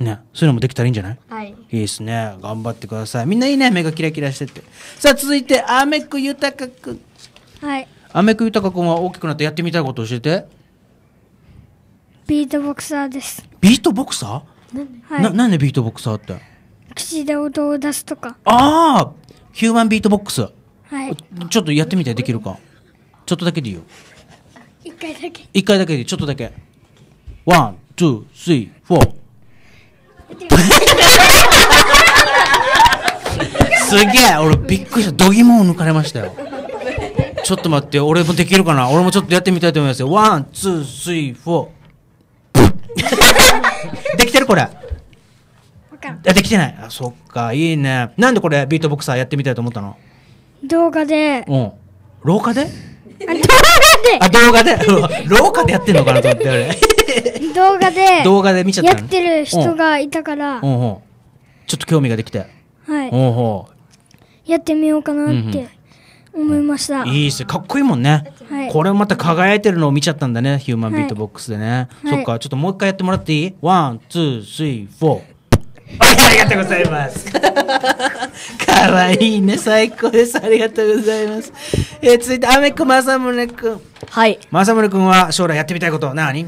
ね、そういうのもできたらいいんじゃない、はい、いいですね。頑張ってください。みんないいね、目がキラキラしてて。さあ、続いて、アメクユタカくん。はい。アメクユタカくんは大きくなってやってみたいこと教えて。ビートボクサーです。ビートボクサーはい、ななんでビートボクサーって。口で音を出すとか。ああヒューマンビートボックス。はい。ちょっとやってみて、できるか。ちょっとだけでいいよ。一回だけ。一回だけでちょっとだけ。ワン、ツー、スリー、フォー。すげえ俺びっくりした度肝を抜かれましたよちょっと待って俺もできるかな俺もちょっとやってみたいと思いますよワンツースリーフォーできてるこれあできてないあそっかいいねなんでこれビートボクサーやってみたいと思ったの動画でうん廊下であ動画で廊下でやってんのかなと思って俺動画で動画で見ちゃったやってる人がいたから、ちょっと興味ができて、はい、やってみようかなって思いました。いいっすかっこいいもんね、これまた輝いてるのを見ちゃったんだねヒューマンビートボックスでね、そっかちょっともう一回やってもらっていいワンツースリーフォーありがとうございます [LAUGHS] かわいいね最高ですありがとうございます、えー続いてアメックマサムネ君はい。マサムネ君は将来やってみたいことは何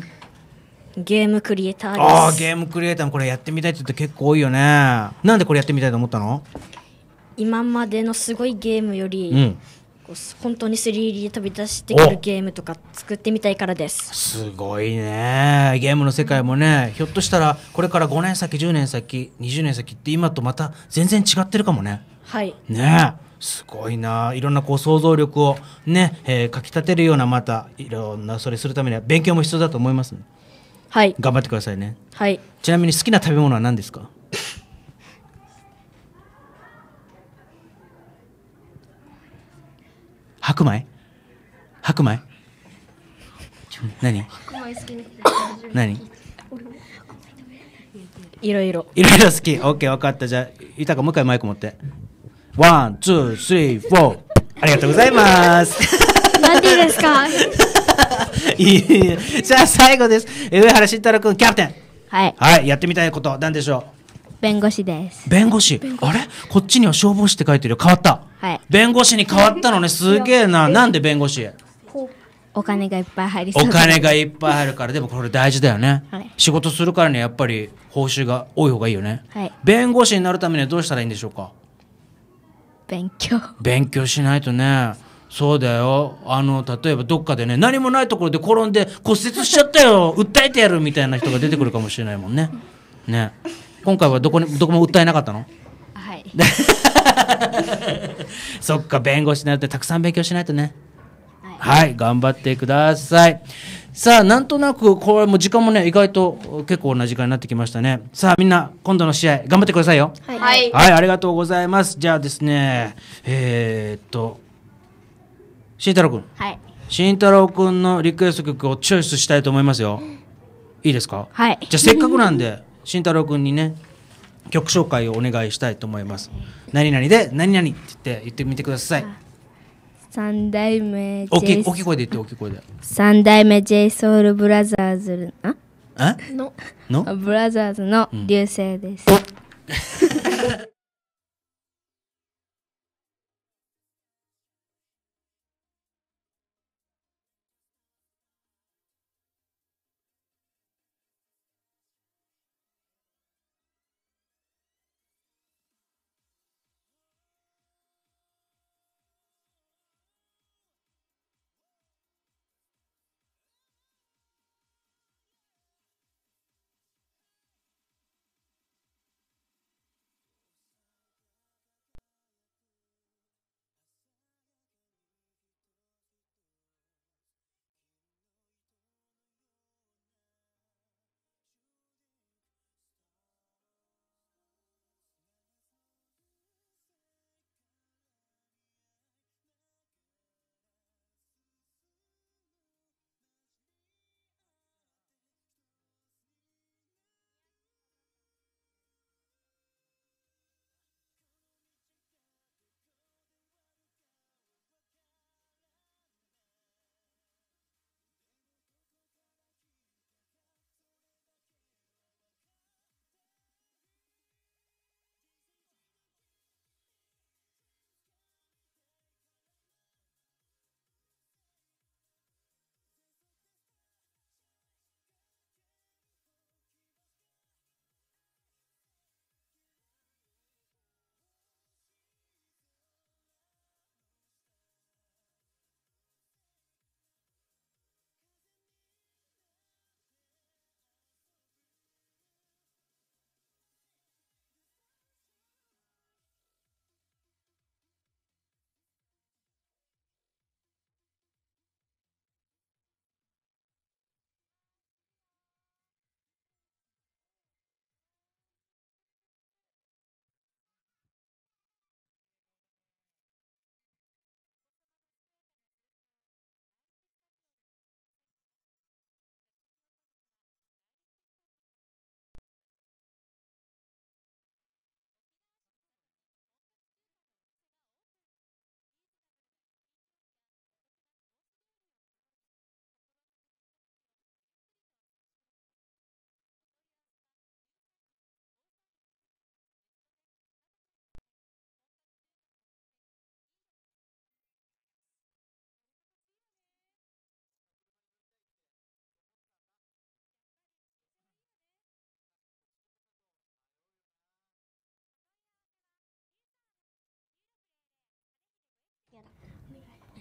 ゲームクリエイターですああゲームクリエイターもこれやってみたいって人結構多いよねなんでこれやってみたいと思ったの今までのすごいゲームより、うんこう本当に 3D で飛び出してくるゲームとか作ってみたいからですすごいねゲームの世界もねひょっとしたらこれから5年先10年先20年先って今とまた全然違ってるかもねはいねすごいないろんなこう想像力をね、えー、かきたてるようなまたいろんなそれするためには勉強も必要だと思います、ねはい、頑張ってくださいね、はい、ちなみに好きな食べ物は何ですか白米白米何何いろいろいろいろ好き OK 分かったじゃあ豊かもう一回マイク持ってワンツースリーフォーありがとうございます何でですかいいじゃあ、最後です。上原慎太郎君、キャプテン。はい。はい、やってみたいこと、なんでしょう弁護士です。弁護士。あれこっちには消防士って書いてるよ。変わった。はい。弁護士に変わったのね。すげえな。なんで弁護士お金がいっぱい入りそうお金がいっぱい入るから、でもこれ大事だよねはい。仕事するからにはやっぱり報酬が多い方がいいよね。はい。弁護士になるためにはどうしたらいいんでしょうか勉強。勉強しないとねそうだよあの例えばどっかでね何もないところで転んで骨折しちゃったよ訴えてやるみたいな人が出てくるかもしれないもんねね今回はどこにどこも訴えなかったのはい [LAUGHS] そっか弁護士になってたくさん勉強しないとねはい、はい、頑張ってくださいさあなんとなくこれも時間もね意外と結構な時間になってきましたねさあみんな今度の試合頑張ってくださいよはい、はい、ありがとうございますじゃあですねえー、っと慎太郎君はい慎太郎君のリクエスト曲をチョイスしたいと思いますよいいですかはいじゃあせっかくなんで慎太郎君にね曲紹介をお願いしたいと思います何々で何々って言って言ってみてください三代目大きい大きい声で言って大きい声で三代目 j ソウルブラザーズあえののブラザーズの流星です、う [LAUGHS] ん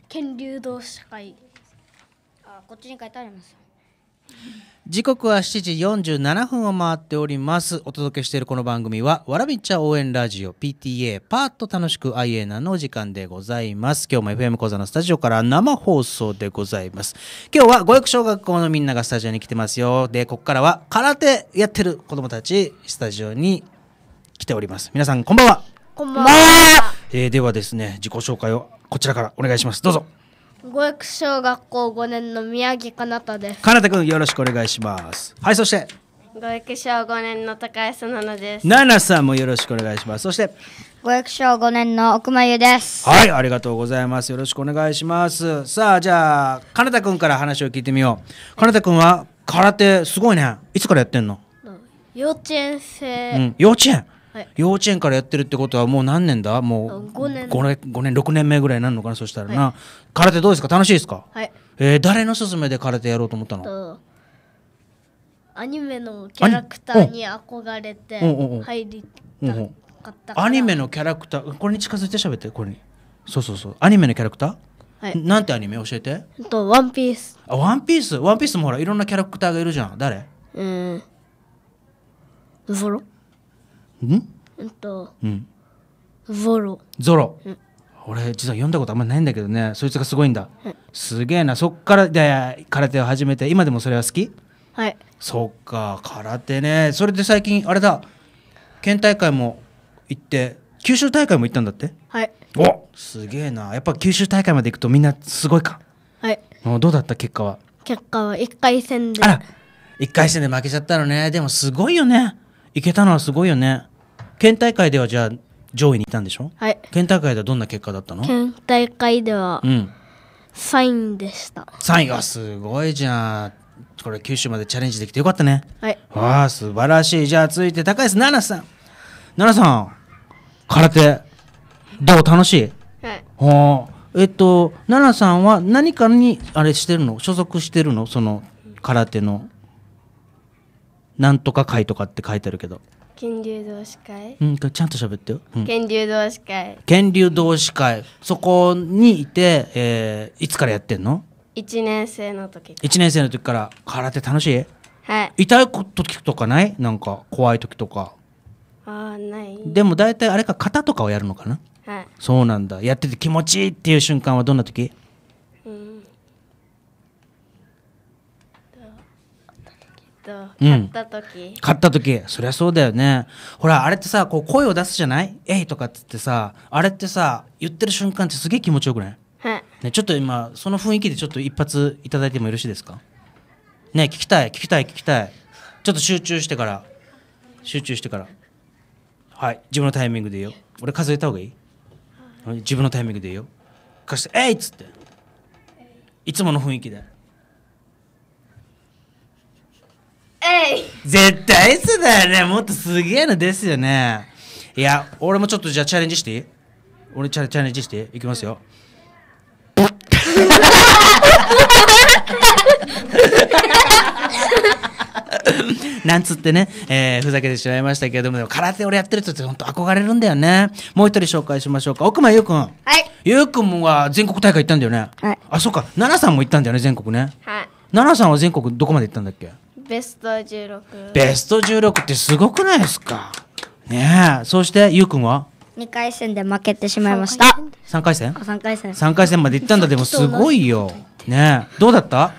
権流同社会あこっちに書いてあります時刻は7時47分を回っておりますお届けしているこの番組はわらび茶応援ラジオ PTA パートと楽しく IA なのお時間でございます今日も FM 講座のスタジオから生放送でございます今日は五育小学校のみんながスタジオに来てますよでここからは空手やってる子どもたちスタジオに来ております皆さんこんばんはこんばんは、えー、ではですね自己紹介をこちらからお願いしますどうぞ語学小学校五年の宮城かなたですかなたくんよろしくお願いしますはいそして語学小五年の高安奈々ですななさんもよろしくお願いしますそして語学小五年の奥間優ですはいありがとうございますよろしくお願いしますさあじゃあかなたくんから話を聞いてみようかなたくんは空手すごいねいつからやってんの幼稚園生、うん、幼稚園はい、幼稚園からやってるってことはもう何年だもう5年 ,5 年6年目ぐらいになるのかなそしたらな、はい、空手どうですか楽しいですか、はい、えー、誰の勧めで空手やろうと思ったのアニメのキャラクターに憧れて入りたかったアニメのキャラクターこれに近づいて喋ってこれにそうそうそうアニメのキャラクター、はい、なんてアニメ教えてとワンピースあワンピースワンピースもほらいろんなキャラクターがいるじゃん誰うんゾロうんんと、うん、ゾロゾロ、うん、俺実は読んだことあんまないんだけどねそいつがすごいんだ、うん、すげえなそっからで空手を始めて今でもそれは好きはいそっか空手ねそれで最近あれだ県大会も行って九州大会も行ったんだってはいおすげえなやっぱ九州大会まで行くとみんなすごいかはいどうだった結果は結果は1回戦であら1回戦で負けちゃったのねでもすごいよねいけたのはすごいよね県大会ではじゃあ上位にいたんでしょはい県大会ではどんな結果だったの県大会ではうん3位でした3位がすごいじゃんこれ九州までチャレンジできてよかったねはいわあ素晴らしいじゃあ続いて高安奈々さん奈々さん空手どう楽しいはいえっと奈々さんは何かにあれしてるの所属してるのその空手のなんとか会とかって書いてあるけど県流同士会うんちゃんと喋ってよ、うん、県流同士会県流同士会そこにいて、えー、いつからやってんの一年生の時一年生の時から空手楽しいはい痛い時とかないなんか怖い時とかああないでも大体あれか肩とかをやるのかなはいそうなんだやってて気持ちいいっていう瞬間はどんな時と買った時、うん、買った時そりゃそうだよねほらあれってさこう声を出すじゃない「えい」とかっつってさあれってさ言ってる瞬間ってすげえ気持ちよくない、はいね、ちょっと今その雰囲気でちょっと一発いただいてもよろしいですかね聞きたい聞きたい聞きたいちょっと集中してから集中してからはい自分のタイミングでいいよ俺数えた方がいい、自分のタイミングでいいよ貸して「えい!」っつっていつもの雰囲気で。え絶対そうだよねもっとすげえのですよねいや俺もちょっとじゃあチャレンジしていい俺チャチャレンジしていきますよなんつってね、えー、ふざけてしまいましたけれども、も空手俺やってる人って本当憧れるんだよね。もう一人紹介しましょうか。奥間優くん。はい。優くんは全国大会行ったんだよね。はい。あ、そうか。奈々さんも行ったんだよね、全国ね。はい。奈々さんは全国どこまで行ったんだっけベスト16ベスト16ってすごくないですかねえそしてゆうくんは2回戦で負けてしまいました3回戦 ?3 回戦3回戦まで行ったんだでもすごいよねえどうだった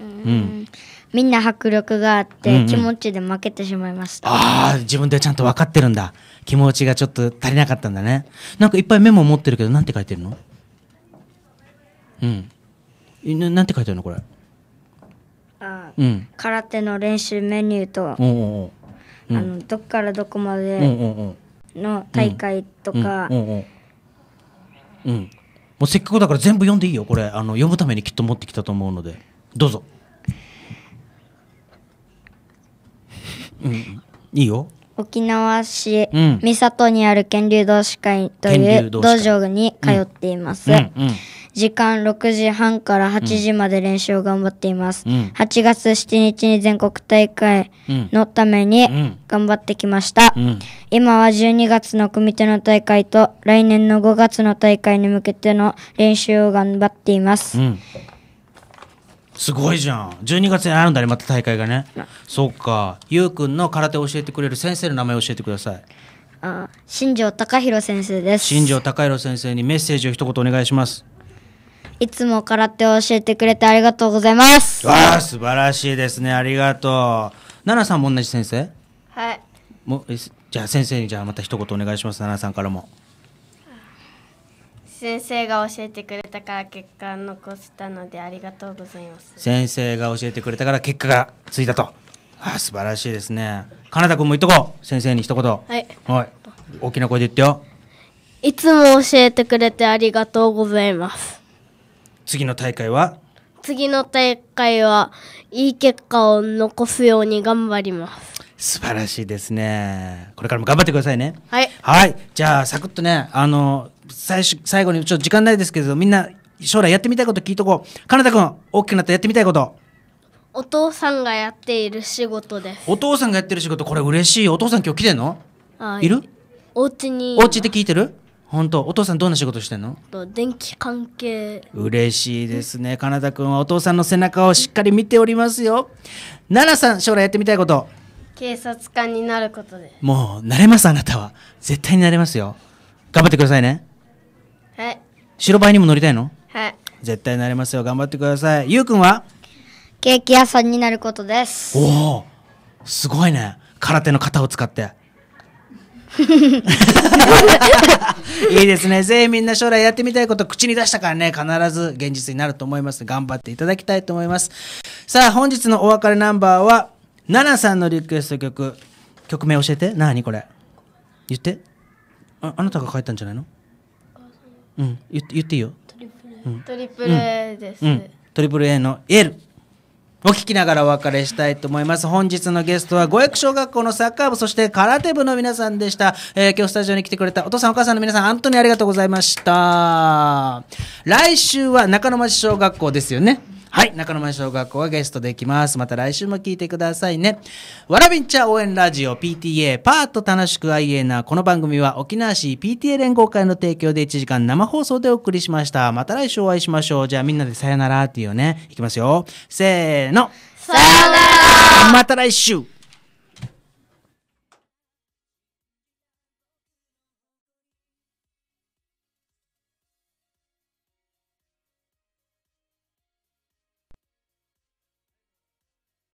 うんみんな迫力があって、気持ちで負けてしまいましたああ自分でちゃんと分かってるんだ気持ちがちょっと足りなかったんだねなんかいっぱいメモ持ってるけどなんて書いてるのうんななんて書いてるのこれ空手の練習メニューと、あのどっからどこまでの大会とか。もうせっかくだから全部読んでいいよこれあの読むためにきっと持ってきたと思うのでどうぞ。うん、いいよ沖縄市、美三郷にある県竜同士会という道場に通っています。うんうんうん時間6時半から8時まで練習を頑張っています。うん、8月7日に全国大会のために頑張ってきました。うんうん、今は12月の組手の大会と来年の5月の大会に向けての練習を頑張っています。すごいじゃん。12月にあるんだね、また大会がね。そうか。ゆうくんの空手を教えてくれる先生の名前を教えてください。ああ新庄隆弘先生です。新庄隆弘先生にメッセージを一言お願いします。いつも空手を教えてくれてありがとうございます。わあ、素晴らしいですね。ありがとう。奈々さんも同じ先生はい。もじゃあ先生にじゃあまた一言お願いします。奈々さんからも。先生が教えてくれたから結果残したのでありがとうございます。先生が教えてくれたから結果がついたと。あ素晴らしいですね。かなたくんも言っとこう。先生に一言。はい。はい。大きな声で言ってよ。いつも教えてくれてありがとうございます。次の大会は次の大会はいい結果を残すように頑張ります素晴らしいですねこれからも頑張ってくださいねはいはいじゃあサクッとねあの最初最後にちょっと時間ないですけどみんな将来やってみたいこと聞いとこうかなたくん大きくなったやってみたいことお父さんがやっている仕事ですお父さんがやってる仕事これ嬉しいお父さん今日来てんのいるお家にお家で聞いてる本当お父さんどんな仕事してんのと電気関係嬉しいですねかなたくんはお父さんの背中をしっかり見ておりますよ奈々さん将来やってみたいこと警察官になることでもうなれますあなたは絶対になれますよ頑張ってくださいねはい白バイにも乗りたいのはい絶対なれますよ頑張ってくださいゆうくんはケーキ屋さんになることですおおすごいね空手の型を使って [LAUGHS] いいですね。ぜひみんな将来やってみたいこと口に出したからね、必ず現実になると思います。頑張っていただきたいと思います。さあ、本日のお別れナンバーは、ナナさんのリクエスト曲。曲名教えて。なにこれ。言って。あ、あなたが書いたんじゃないのうん言。言っていいよ。トリプル。うん、トリプルです、うんトリプル A のエル。お聞きながらお別れしたいと思います。本日のゲストは、五役小学校のサッカー部、そして空手部の皆さんでした。えー、今日スタジオに来てくれたお父さんお母さんの皆さん、本当にありがとうございました。来週は中野町小学校ですよね。はい中野前小学校はゲストできますまた来週も聞いてくださいねわらびんちゃ応援ラジオ PTA パート楽しく i えなこの番組は沖縄市 PTA 連合会の提供で1時間生放送でお送りしましたまた来週お会いしましょうじゃあみんなでさよならっていうねいきますよせーのさよならまた来週